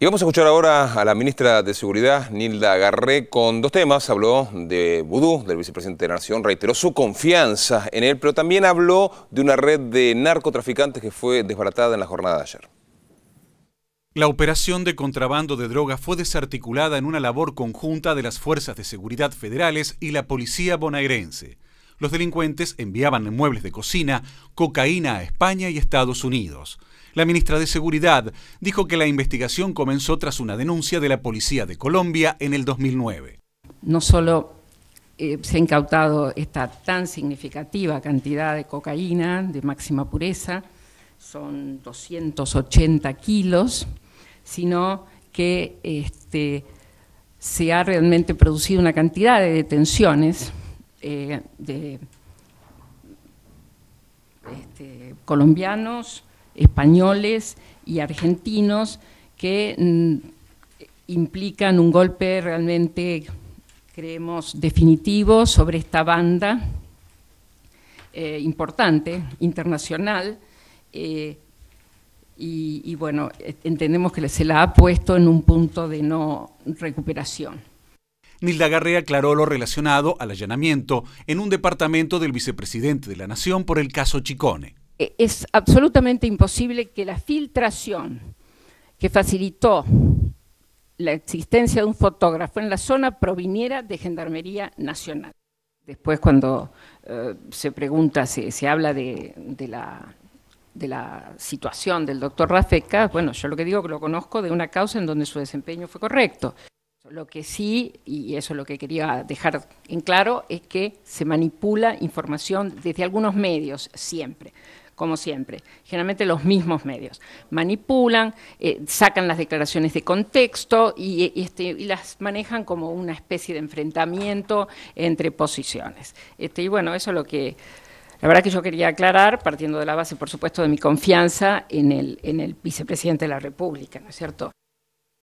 Y vamos a escuchar ahora a la ministra de Seguridad, Nilda Garré, con dos temas. Habló de vudú, del vicepresidente de la Nación, reiteró su confianza en él, pero también habló de una red de narcotraficantes que fue desbaratada en la jornada de ayer. La operación de contrabando de drogas fue desarticulada en una labor conjunta de las fuerzas de seguridad federales y la policía bonaerense. Los delincuentes enviaban muebles de cocina, cocaína a España y Estados Unidos. La ministra de Seguridad dijo que la investigación comenzó tras una denuncia de la Policía de Colombia en el 2009. No solo eh, se ha incautado esta tan significativa cantidad de cocaína de máxima pureza, son 280 kilos, sino que este, se ha realmente producido una cantidad de detenciones eh, de este, colombianos, españoles y argentinos que mm, implican un golpe realmente, creemos, definitivo sobre esta banda eh, importante, internacional, eh, y, bueno, entendemos que se la ha puesto en un punto de no recuperación. Nilda Garré aclaró lo relacionado al allanamiento en un departamento del vicepresidente de la Nación por el caso Chicone. E, es absolutamente imposible que la filtración que facilitó la existencia de un fotógrafo en la zona proviniera de Gendarmería Nacional. Después cuando eh, se pregunta, se, habla de, la, situación del doctor Rafeca, bueno, yo lo que digo que lo conozco de una causa en donde su desempeño fue correcto. Lo que sí, y eso es lo que quería dejar en claro, es que se manipula información desde algunos medios siempre como siempre, generalmente los mismos medios. Manipulan, eh, sacan las declaraciones de contexto eh, y, este, y, las manejan como una especie de enfrentamiento entre posiciones. Este, y bueno, eso es lo que, la verdad que yo quería aclarar, partiendo de la base, por supuesto, de mi confianza en el, en el vicepresidente de la República, ¿no es cierto?